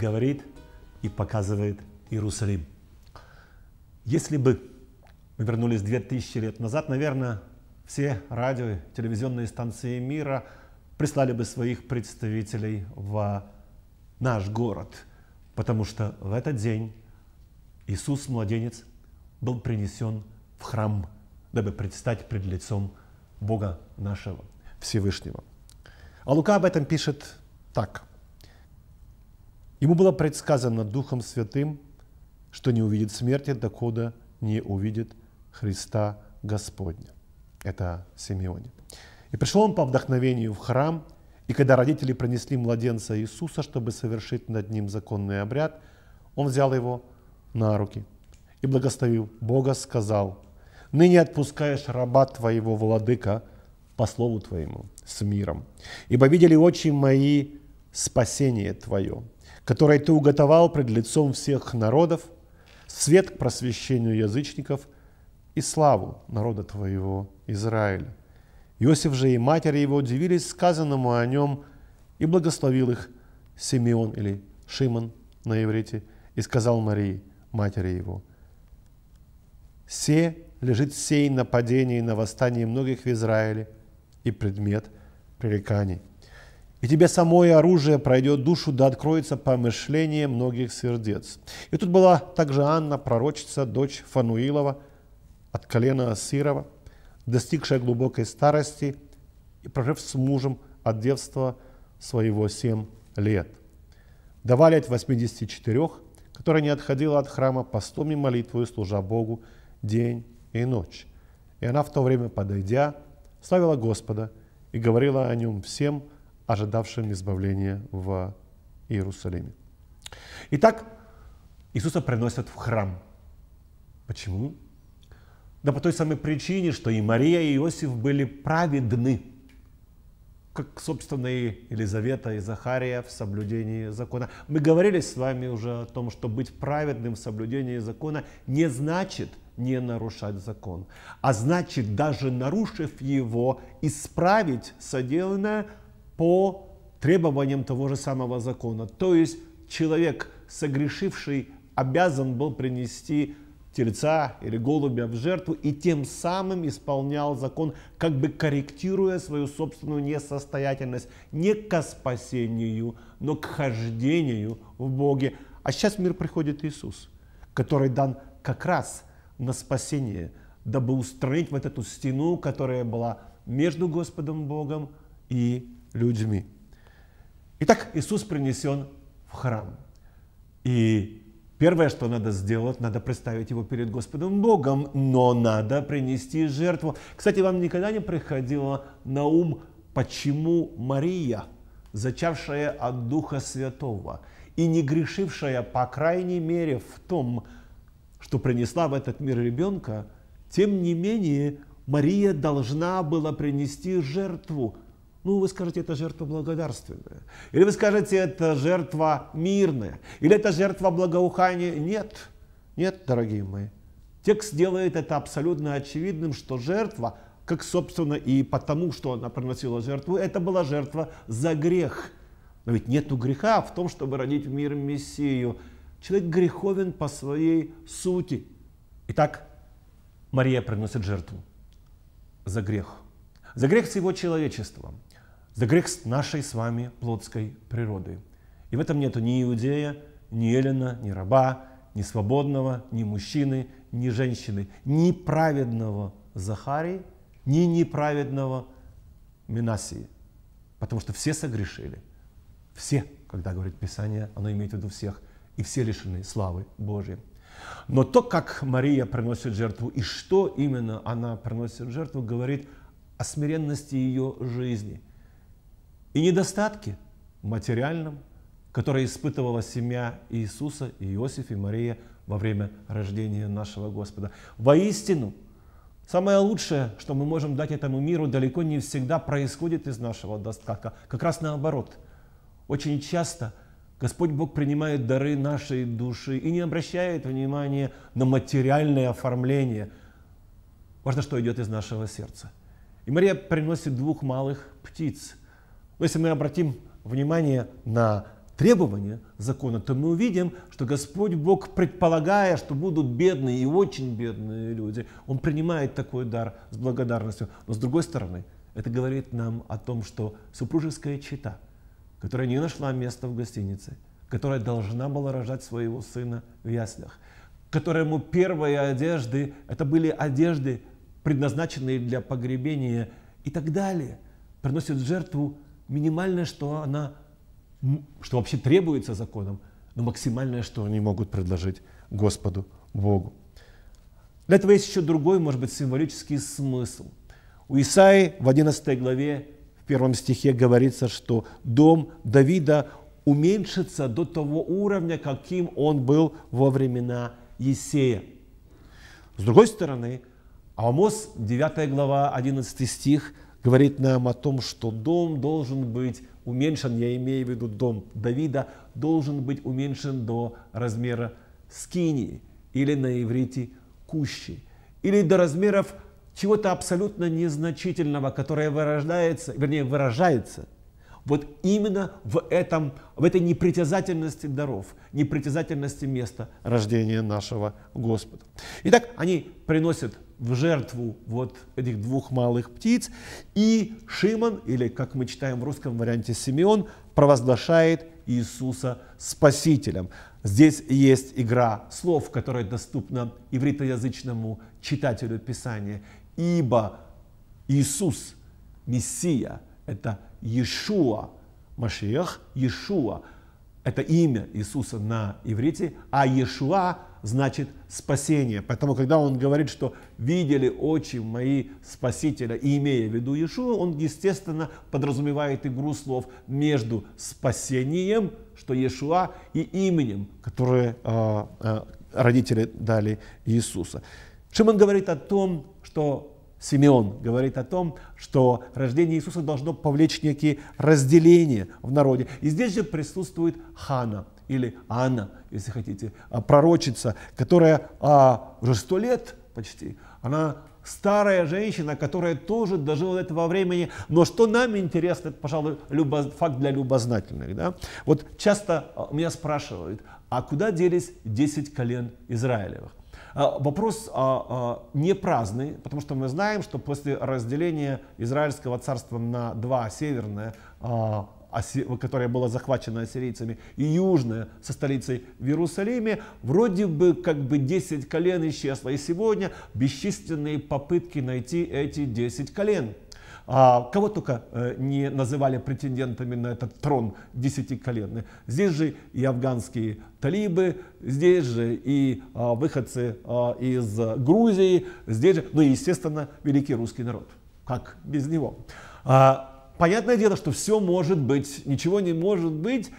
говорит и показывает Иерусалим. Если бы мы вернулись 2000 лет назад, наверное, все радио, и телевизионные станции мира прислали бы своих представителей в наш город, потому что в этот день Иисус, младенец, был принесен в храм, дабы предстать пред лицом Бога нашего Всевышнего. А Лука об этом пишет так – Ему было предсказано Духом Святым, что не увидит смерти, докуда не увидит Христа Господня. Это Симеоне. И пришел он по вдохновению в храм, и когда родители принесли младенца Иисуса, чтобы совершить над ним законный обряд, он взял его на руки и, благословив Бога, сказал, «Ныне отпускаешь раба твоего, владыка, по слову твоему, с миром, ибо видели очи мои спасение твое, который ты уготовал пред лицом всех народов, свет к просвещению язычников и славу народа твоего Израиля. Иосиф же и матери его удивились сказанному о нем, и благословил их Симеон или Шимон на иврите, и сказал Марии, матери его, «Се лежит сей нападение и на восстание многих в Израиле и предмет пререканий. И тебе самое оружие пройдет душу, да откроется помышление многих сердец. И тут была также Анна, пророчица, дочь Фануилова, от колена Асирова, достигшая глубокой старости и прожив с мужем от девства своего семь лет. Давали от 84, которая не отходила от храма постом и молитвой служа Богу день и ночь. И она в то время, подойдя, славила Господа и говорила о нем всем, ожидавшим избавления в Иерусалиме. Итак, Иисуса приносят в храм. Почему? Да по той самой причине, что и Мария, и Иосиф были праведны, как, собственно, и Елизавета, и Захария в соблюдении закона. Мы говорили с вами уже о том, что быть праведным в соблюдении закона не значит не нарушать закон, а значит, даже нарушив его, исправить соделанное – по требованиям того же самого закона. То есть человек, согрешивший, обязан был принести тельца или голубя в жертву и тем самым исполнял закон, как бы корректируя свою собственную несостоятельность не к спасению, но к хождению в Боге. А сейчас в мир приходит Иисус, который дан как раз на спасение, дабы устранить вот эту стену, которая была между Господом Богом и людьми. Итак, Иисус принесен в храм. И первое, что надо сделать, надо представить его перед Господом Богом, но надо принести жертву. Кстати, вам никогда не приходило на ум, почему Мария, зачавшая от Духа Святого и не грешившая, по крайней мере, в том, что принесла в этот мир ребенка, тем не менее Мария должна была принести жертву – ну, вы скажете, это жертва благодарственная. Или вы скажете, это жертва мирная. Или это жертва благоухания. Нет, нет, дорогие мои. Текст делает это абсолютно очевидным, что жертва, как, собственно, и потому, что она приносила жертву, это была жертва за грех. Но ведь нету греха в том, чтобы родить в мир Мессию. Человек греховен по своей сути. Итак, Мария приносит жертву за грех. За грех всего человечества за грех с нашей с вами плотской природы. И в этом нету ни иудея, ни елена, ни раба, ни свободного, ни мужчины, ни женщины, ни праведного Захарии, ни неправедного Минасии. Потому что все согрешили. Все, когда говорит Писание, оно имеет в виду всех. И все лишены славы Божьей. Но то, как Мария приносит жертву и что именно она приносит жертву, говорит о смиренности ее жизни – и недостатки в материальном, которые испытывала семья Иисуса, и Иосиф и Мария во время рождения нашего Господа. Воистину, самое лучшее, что мы можем дать этому миру, далеко не всегда происходит из нашего достатка. Как раз наоборот. Очень часто Господь Бог принимает дары нашей души и не обращает внимания на материальное оформление. Важно, что идет из нашего сердца. И Мария приносит двух малых птиц – но если мы обратим внимание на требования закона, то мы увидим, что Господь Бог, предполагая, что будут бедные и очень бедные люди, Он принимает такой дар с благодарностью. Но с другой стороны, это говорит нам о том, что супружеская чита, которая не нашла места в гостинице, которая должна была рожать своего сына в яслях, которому первые одежды, это были одежды, предназначенные для погребения и так далее, приносит жертву минимальное, что она, что вообще требуется законом, но максимальное, что они могут предложить Господу Богу. Для этого есть еще другой, может быть, символический смысл. У Исаи в 11 главе, в первом стихе говорится, что дом Давида уменьшится до того уровня, каким он был во времена Есея. С другой стороны, Амос, 9 глава, 11 стих – говорит нам о том, что дом должен быть уменьшен, я имею в виду дом Давида, должен быть уменьшен до размера скинии или на иврите кущи, или до размеров чего-то абсолютно незначительного, которое выражается, вернее, выражается – вот именно в, этом, в этой непритязательности даров, непритязательности места рождения нашего Господа. Итак, они приносят в жертву вот этих двух малых птиц, и Шимон, или как мы читаем в русском варианте Симеон, провозглашает Иисуса Спасителем. Здесь есть игра слов, которая доступна ивритоязычному читателю Писания. Ибо Иисус, Мессия – это Иешуа, Машиях, Иешуа. Это имя Иисуса на иврите, а Иешуа значит спасение. Поэтому, когда он говорит, что видели очи мои Спасителя, и имея в виду Иешуа, он, естественно, подразумевает игру слов между спасением, что Иешуа, и именем, которое э, э, родители дали Иисуса. Шимон говорит о том, что Симеон говорит о том, что рождение Иисуса должно повлечь некие разделения в народе. И здесь же присутствует Хана или Анна, если хотите, а, пророчица, которая а, уже сто лет почти, она старая женщина, которая тоже дожила до этого времени. Но что нам интересно, это, пожалуй, любо, факт для любознательных. Да? Вот часто а, меня спрашивают, а куда делись 10 колен Израилевых? А, вопрос а, а, не праздный, потому что мы знаем, что после разделения Израильского царства на два северное которое было захвачено ассирийцами, и южное со столицей в Иерусалиме, вроде бы как бы 10 колен исчезло. И сегодня бесчисленные попытки найти эти 10 колен. А кого только э, не называли претендентами на этот трон десятиколенный. Здесь же и афганские талибы, здесь же и а, выходцы а, из Грузии, здесь же, ну и, естественно, великий русский народ. Как без него? А, понятное дело, что все может быть, ничего не может быть,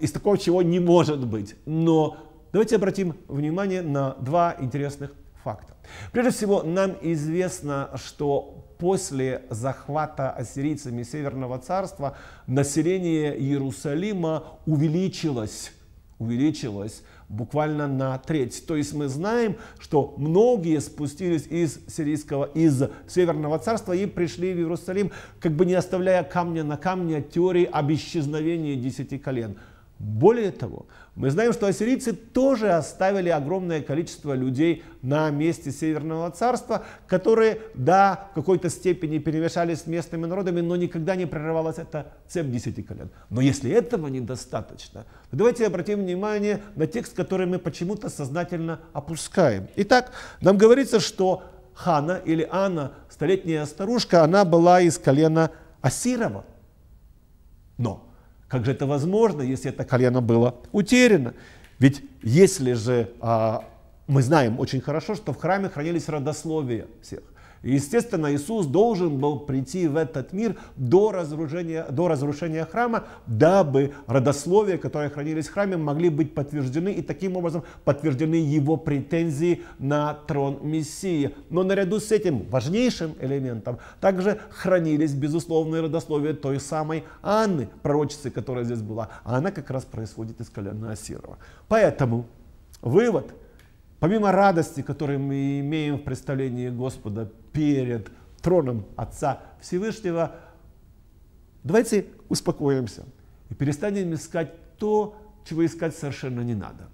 из такого чего не может быть. Но давайте обратим внимание на два интересных факта. Прежде всего, нам известно, что после захвата ассирийцами Северного царства население Иерусалима увеличилось увеличилось буквально на треть. То есть мы знаем, что многие спустились из сирийского, из Северного царства и пришли в Иерусалим, как бы не оставляя камня на камне теории об исчезновении десяти колен. Более того, мы знаем, что ассирийцы тоже оставили огромное количество людей на месте Северного царства, которые, да, в какой-то степени перемешались с местными народами, но никогда не прерывалась эта цепь десяти колен. Но если этого недостаточно, то давайте обратим внимание на текст, который мы почему-то сознательно опускаем. Итак, нам говорится, что Хана или Анна, столетняя старушка, она была из колена Асирова. Но как же это возможно, если это колено было утеряно? Ведь если же а, мы знаем очень хорошо, что в храме хранились родословия всех, Естественно, Иисус должен был прийти в этот мир до разрушения, до разрушения храма, дабы родословия, которые хранились в храме, могли быть подтверждены и таким образом подтверждены его претензии на трон Мессии. Но наряду с этим важнейшим элементом также хранились безусловные родословия той самой Анны, пророчицы, которая здесь была. А она как раз происходит из колена Асирова. Поэтому вывод – Помимо радости, которую мы имеем в представлении Господа перед троном Отца Всевышнего, давайте успокоимся и перестанем искать то, чего искать совершенно не надо.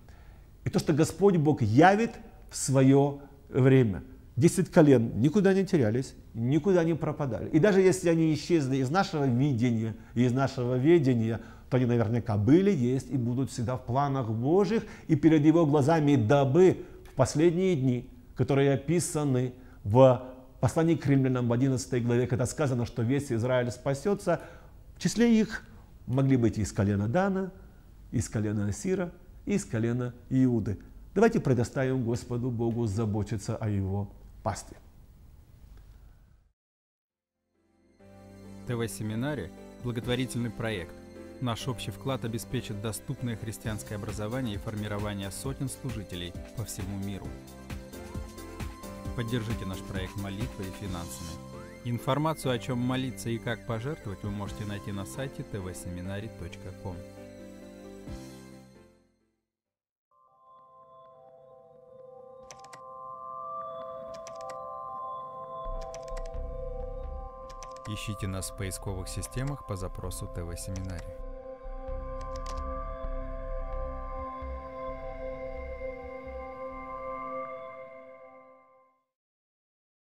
И то, что Господь Бог явит в свое время. Десять колен никуда не терялись, никуда не пропадали. И даже если они исчезли из нашего видения и из нашего ведения, то они наверняка были, есть и будут всегда в планах Божьих и перед Его глазами, дабы в последние дни, которые описаны в послании к римлянам в 11 главе, когда сказано, что весь Израиль спасется, в числе их могли быть из колена Дана, из колена Асира, из колена Иуды. Давайте предоставим Господу Богу заботиться о Его пастве. ТВ-семинаре – благотворительный проект Наш общий вклад обеспечит доступное христианское образование и формирование сотен служителей по всему миру. Поддержите наш проект молитвой и финансами. Информацию о чем молиться и как пожертвовать вы можете найти на сайте tvseminary.com. Ищите нас в поисковых системах по запросу ТВ-семинарий.